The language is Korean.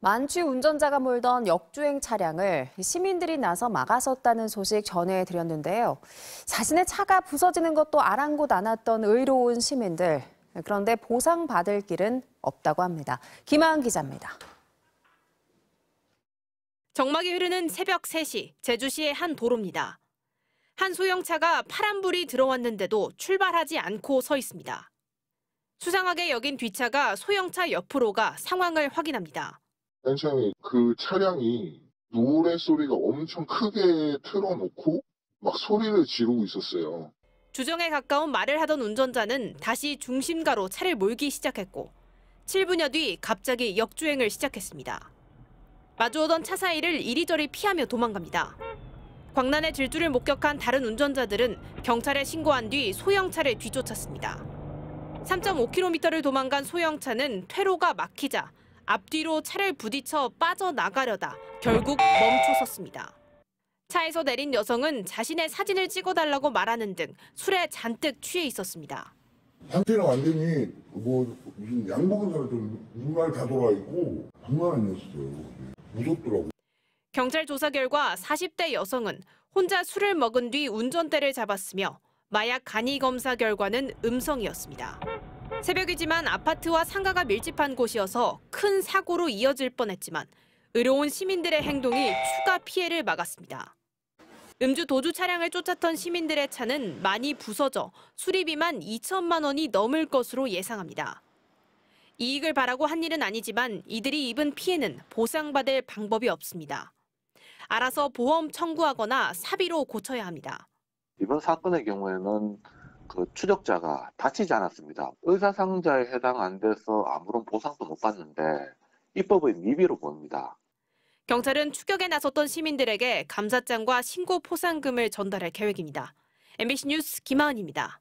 만취 운전자가 몰던 역주행 차량을 시민들이 나서 막아섰다는 소식 전해드렸는데요. 자신의 차가 부서지는 것도 아랑곳 않았던 의로운 시민들. 그런데 보상받을 길은 없다고 합니다. 김하은 기자입니다. 정막이 흐르는 새벽 3시 제주시의 한 도로입니다. 한 소형차가 파란불이 들어왔는데도 출발하지 않고 서 있습니다. 수상하게 여긴 뒷차가 소형차 옆으로 가 상황을 확인합니다. 맨처음그 차량이 노래 소리가 엄청 크게 틀어놓고 막 소리를 지르고 있었어요. 주정에 가까운 말을 하던 운전자는 다시 중심가로 차를 몰기 시작했고 7분여 뒤 갑자기 역주행을 시작했습니다. 마주오던 차 사이를 이리저리 피하며 도망갑니다. 광란의 질주를 목격한 다른 운전자들은 경찰에 신고한 뒤 소형차를 뒤쫓았습니다. 3.5km를 도망간 소형차는 퇴로가 막히자 앞뒤로 차를 부딪혀 빠져나가려다 결국 멈춰섰습니다. 차에서 내린 여성은 자신의 사진을 찍어달라고 말하는 등 술에 잔뜩 취해 있었습니다. 상태랑 완전히 뭐 양복은 사 눈알 다 돌아 있고 장난 아니었어요. 예, 무섭더라고. 경찰 조사 결과 40대 여성은 혼자 술을 먹은 뒤 운전대를 잡았으며 마약 간이 검사 결과는 음성이었습니다. 새벽이지만 아파트와 상가가 밀집한 곳이어서 큰 사고로 이어질 뻔했지만 의로운 시민들의 행동이 추가 피해를 막았습니다. 음주 도주 차량을 쫓았던 시민들의 차는 많이 부서져 수리비만 2천만 원이 넘을 것으로 예상합니다. 이익을 바라고 한 일은 아니지만 이들이 입은 피해는 보상받을 방법이 없습니다. 알아서 보험 청구하거나 사비로 고쳐야 합니다. 이번 사건의 경우에는 그 추적자가 다치지 않았습니다. 의사상자에 해당 안 돼서 아무런 보상도 못 받는데 입법의 미비로 보입니다. 경찰은 추격에 나섰던 시민들에게 감사장과 신고 포상금을 전달할 계획입니다. MBC 뉴스 김하은입니다.